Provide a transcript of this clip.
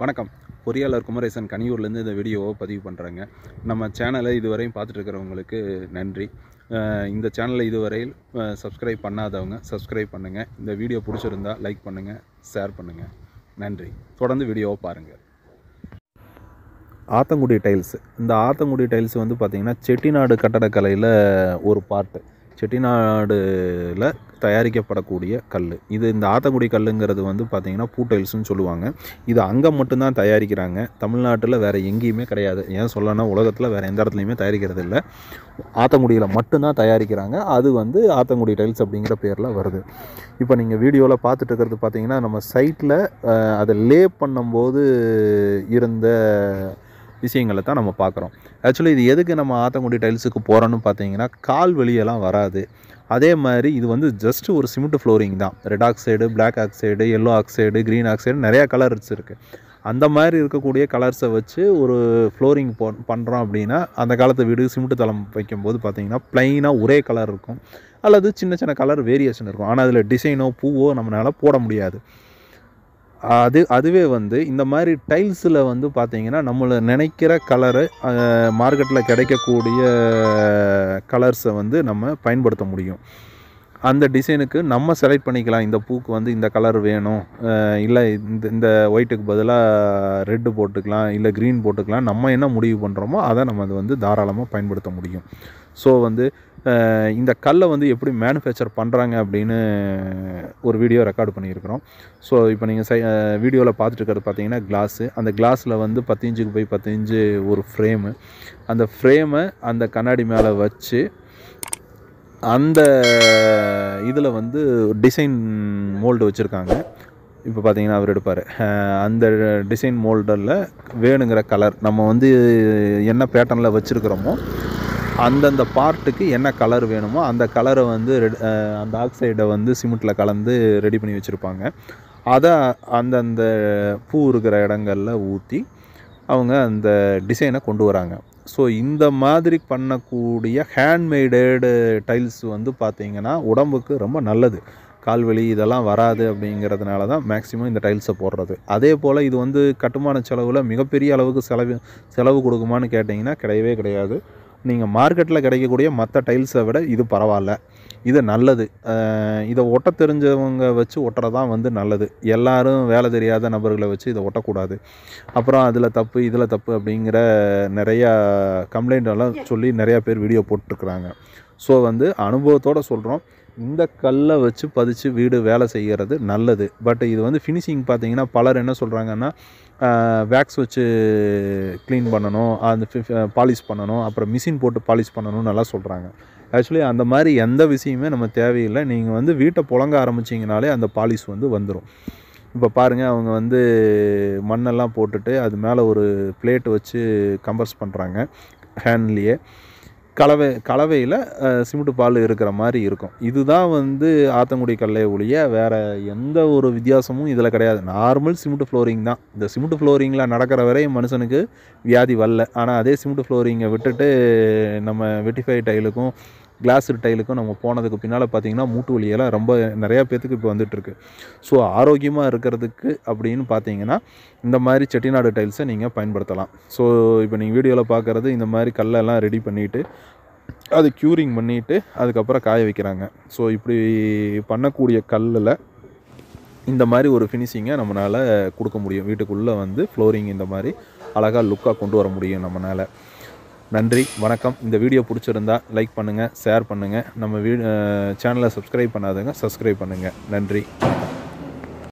வணக்கம் பொறியாளர் குமரேசன் கனியூர்லேருந்து இந்த வீடியோவை பதிவு பண்ணுறாங்க நம்ம சேனலை இதுவரையும் பார்த்துட்டு இருக்கிறவங்களுக்கு நன்றி இந்த சேனலை இதுவரையில் சப்ஸ்கிரைப் பண்ணாதவங்க சப்ஸ்கிரைப் பண்ணுங்கள் இந்த வீடியோ பிடிச்சிருந்தா லைக் பண்ணுங்கள் ஷேர் பண்ணுங்கள் நன்றி தொடர்ந்து வீடியோவை பாருங்கள் ஆத்தங்குடி டைல்ஸு இந்த ஆத்தங்குடி டைல்ஸ் வந்து பார்த்திங்கன்னா செட்டிநாடு கட்டடக்கலையில் ஒரு பார்ட்டு செட்டிநாடில் தயாரிக்கப்படக்கூடிய கல் இது இந்த ஆத்தங்குடி கல்லுங்கிறது வந்து பார்த்திங்கன்னா பூட்டைல்ஸ்னு சொல்லுவாங்க இது அங்கே மட்டும்தான் தயாரிக்கிறாங்க தமிழ்நாட்டில் வேறு எங்கேயுமே கிடையாது ஏன் சொல்லனா உலகத்தில் வேறு எந்த இடத்துலையுமே தயாரிக்கிறது இல்லை ஆத்தங்குடியில் மட்டும்தான் தயாரிக்கிறாங்க அது வந்து ஆத்தங்குடி டைல்ஸ் அப்படிங்கிற பேரில் வருது இப்போ நீங்கள் வீடியோவில் பார்த்துட்டு இருக்கிறது பார்த்திங்கன்னா நம்ம சைட்டில் அதை லே பண்ணும்போது இருந்த விஷயங்களை தான் நம்ம பார்க்குறோம் ஆக்சுவலி இது எதுக்கு நம்ம ஆத்தங்குடி டைல்ஸுக்கு போகிறோன்னு பார்த்தீங்கன்னா கால் வெளியெல்லாம் வராது அதே மாதிரி இது வந்து ஜஸ்ட் ஒரு சிமெண்ட் ஃப்ளோரிங் தான் red oxide black oxide yellow oxide green oxide நிறையா கலர்ஸ் இருக்குது அந்த மாதிரி இருக்கக்கூடிய கலர்ஸை வச்சு ஒரு ஃப்ளோரிங் போ பண்ணுறோம் அப்படின்னா அந்த காலத்து வீடு சிமெண்ட் தளம் வைக்கும்போது பார்த்திங்கன்னா ப்ளைனாக ஒரே கலர் இருக்கும் அல்லது சின்ன சின்ன கலர் வேரியேஷன் இருக்கும் ஆனால் அதில் டிசைனோ பூவோ நம்மளால் போட முடியாது அது அதுவே வந்து இந்த மாதிரி டைல்ஸில் வந்து பார்த்திங்கன்னா நம்மளை நினைக்கிற கலரு மார்க்கெட்டில் கிடைக்கக்கூடிய கலர்ஸை வந்து நம்ம பயன்படுத்த முடியும் அந்த டிசைனுக்கு நம்ம செலக்ட் பண்ணிக்கலாம் இந்த பூக்கு வந்து இந்த கலர் வேணும் இல்லை இந்த இந்த ஒயிட்டுக்கு பதிலாக ரெட்டு போட்டுக்கலாம் இல்லை க்ரீன் போட்டுக்கலாம் நம்ம என்ன முடிவு பண்ணுறோமோ அதை நம்ம அது வந்து தாராளமாக பயன்படுத்த முடியும் ஸோ வந்து இந்த கல்லை வந்து எப்படி மேனுஃபேக்சர் பண்ணுறாங்க அப்படின்னு ஒரு வீடியோ ரெக்கார்டு பண்ணியிருக்கிறோம் ஸோ இப்போ நீங்கள் சை வீடியோவில் பார்த்துட்டு இருக்கிறது பார்த்தீங்கன்னா கிளாஸு அந்த கிளாஸில் வந்து பத்து இஞ்சுக்கு போய் பத்து ஒரு ஃப்ரேமு அந்த ஃப்ரேமை அந்த கண்ணாடி மேலே வச்சு அந்த இதில் வந்து டிசைன் மோல்டு வச்சுருக்காங்க இப்போ பார்த்தீங்கன்னா அவர் எடுப்பார் அந்த டிசைன் மோல்டரில் வேணுங்கிற கலர் நம்ம வந்து என்ன பேட்டர்னில் வச்சுருக்கிறோமோ அந்தந்த பார்ட்டுக்கு என்ன கலர் வேணுமோ அந்த கலரை வந்து அந்த ஆக்சைடை வந்து சிமெண்ட்டில் கலந்து ரெடி பண்ணி வச்சுருப்பாங்க அதை அந்தந்த பூ இருக்கிற இடங்களில் ஊற்றி அவங்க அந்த டிசைனை கொண்டு வராங்க ஸோ இந்த மாதிரி பண்ணக்கூடிய ஹேண்ட்மெய்டடு டைல்ஸ் வந்து பார்த்திங்கன்னா உடம்புக்கு ரொம்ப நல்லது கால்வெளி இதெல்லாம் வராது அப்படிங்கிறதுனால தான் மேக்ஸிமம் இந்த டைல்ஸை போடுறது அதே போல் இது வந்து கட்டுமான செலவில் மிகப்பெரிய அளவுக்கு செலவு செலவு கொடுக்குமான்னு கேட்டிங்கன்னா கிடையவே கிடையாது நீங்கள் மார்க்கெட்டில் கிடைக்கக்கூடிய மற்ற டைல்ஸை விட இது பரவாயில்ல இது நல்லது இதை ஒட்ட தெரிஞ்சவங்க வச்சு ஒட்டுறதான் வந்து நல்லது எல்லாரும் வேலை தெரியாத நபர்களை வச்சு இதை ஒட்டக்கூடாது அப்புறம் அதில் தப்பு இதில் தப்பு அப்படிங்கிற நிறையா கம்ப்ளைண்ட் எல்லாம் சொல்லி நிறையா பேர் வீடியோ போட்டுருக்குறாங்க ஸோ வந்து அனுபவத்தோடு சொல்கிறோம் இந்த கல்லை வச்சு பதிச்சு வீடு வேலை செய்கிறது நல்லது பட் இது வந்து ஃபினிஷிங் பார்த்தீங்கன்னா பலர் என்ன சொல்கிறாங்கன்னா வேக்ஸ் வச்சு க்ளீன் பண்ணணும் அந்த பாலிஷ் பண்ணணும் அப்புறம் மிஷின் போட்டு பாலிஷ் பண்ணணும்னு நல்லா சொல்கிறாங்க ஆக்சுவலி அந்த மாதிரி எந்த விஷயமே நம்ம தேவையில்லை நீங்கள் வந்து வீட்டை புழங்க ஆரம்பிச்சிங்கனாலே அந்த பாலிஷ் வந்து வந்துடும் இப்போ பாருங்கள் அவங்க வந்து மண்ணெல்லாம் போட்டுட்டு அது மேலே ஒரு பிளேட் வச்சு கம்பர்ஸ் பண்ணுறாங்க ஹேண்ட்லேயே கலவை கலவையில் சிமெண்ட்டு பால் இருக்கிற மாதிரி இருக்கும் இதுதான் வந்து ஆத்தங்குடி கல்லை ஒழிய வேறு எந்த ஒரு வித்தியாசமும் இதில் கிடையாது நார்மல் சிமெண்ட்டு ஃப்ளோரிங் தான் இந்த சிமெண்ட் ஃப்ளோரிங்கில் நடக்கிற வரை மனுஷனுக்கு வியாதி வரல ஆனால் அதே சிமெண்ட் ஃப்ளோரிங்கை விட்டுட்டு நம்ம வெட்டிஃபை டைலுக்கும் கிளாஸ் டைலுக்கும் நம்ம போனதுக்கு பின்னால் பார்த்திங்கன்னா மூட்டு வலியெல்லாம் ரொம்ப நிறையா பேர்த்துக்கு இப்போ வந்துட்டுருக்கு ஸோ ஆரோக்கியமாக இருக்கிறதுக்கு அப்படின்னு பார்த்தீங்கன்னா இந்த மாதிரி செட்டிநாடு டைல்ஸை நீங்கள் பயன்படுத்தலாம் ஸோ இப்போ நீங்கள் வீடியோவில் பார்க்குறது இந்த மாதிரி கல்லெல்லாம் ரெடி பண்ணிவிட்டு அது க்யூரிங் பண்ணிவிட்டு அதுக்கப்புறம் காய வைக்கிறாங்க ஸோ இப்படி பண்ணக்கூடிய கல்லில் இந்த மாதிரி ஒரு ஃபினிஷிங்கை நம்மளால் கொடுக்க முடியும் வீட்டுக்குள்ளே வந்து ஃப்ளோரிங் இந்த மாதிரி அழகாக லுக்காக கொண்டு வர முடியும் நம்மளால் நன்றி வணக்கம் இந்த வீடியோ பிடிச்சிருந்தா லைக் பண்ணுங்கள் ஷேர் பண்ணுங்கள் நம்ம வீ சேனலை சப்ஸ்கிரைப் பண்ணாதுங்க சப்ஸ்கிரைப் பண்ணுங்கள் நன்றி